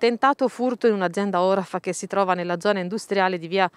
tentato furto in un'azienda orafa che si trova nella zona industriale di via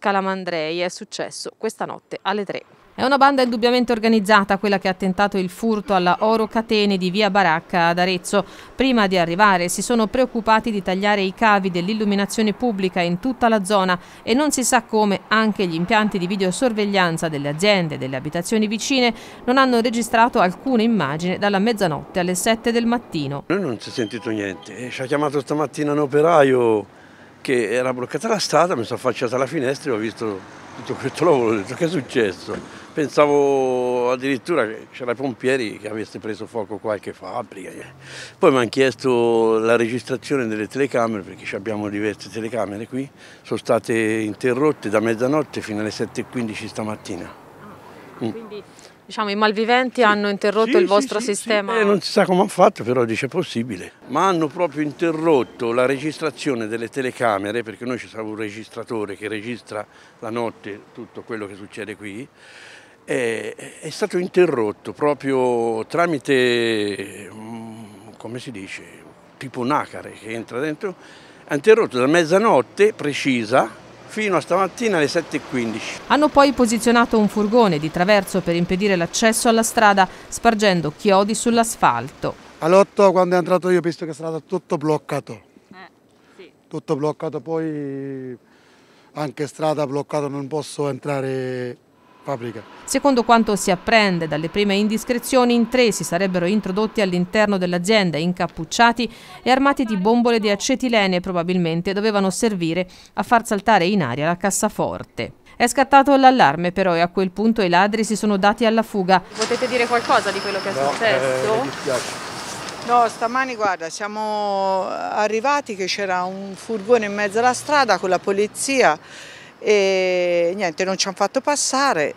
Calamandrei è successo questa notte alle 3. È una banda indubbiamente organizzata quella che ha tentato il furto alla Oro Catene di via Baracca ad Arezzo. Prima di arrivare si sono preoccupati di tagliare i cavi dell'illuminazione pubblica in tutta la zona e non si sa come anche gli impianti di videosorveglianza delle aziende e delle abitazioni vicine non hanno registrato alcuna immagine dalla mezzanotte alle 7 del mattino. Noi non si è sentito niente, eh, ci ha chiamato stamattina un operaio che era bloccata la strada, mi sono affacciata alla finestra e ho visto tutto questo lavoro, ho detto che è successo? Pensavo addirittura che c'erano i pompieri che avesse preso fuoco qualche fabbrica. Eh. Poi mi hanno chiesto la registrazione delle telecamere, perché abbiamo diverse telecamere qui, sono state interrotte da mezzanotte fino alle 7.15 stamattina. Mm. Quindi diciamo, i malviventi sì. hanno interrotto sì, il vostro sì, sistema? Eh, non si sa come hanno fatto, però dice possibile. Ma hanno proprio interrotto la registrazione delle telecamere, perché noi ci sarà un registratore che registra la notte tutto quello che succede qui, è, è stato interrotto proprio tramite, mm, come si dice, tipo nacare che entra dentro, ha interrotto da mezzanotte precisa fino a stamattina alle 7.15. Hanno poi posizionato un furgone di traverso per impedire l'accesso alla strada, spargendo chiodi sull'asfalto. All'8 quando è entrato io ho visto che è stato tutto bloccato. Eh, tutto bloccato, poi anche strada bloccata, non posso entrare fabbrica. Secondo quanto si apprende dalle prime indiscrezioni, in tre si sarebbero introdotti all'interno dell'azienda, incappucciati e armati di bombole di acetilene probabilmente dovevano servire a far saltare in aria la cassaforte. È scattato l'allarme però e a quel punto i ladri si sono dati alla fuga. Potete dire qualcosa di quello che è no, eh, successo? Eh, No, stamani guarda, siamo arrivati che c'era un furgone in mezzo alla strada con la polizia e niente, non ci hanno fatto passare,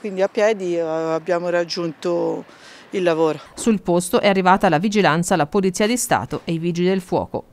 quindi a piedi eh, abbiamo raggiunto il lavoro. Sul posto è arrivata la vigilanza, la Polizia di Stato e i Vigili del Fuoco.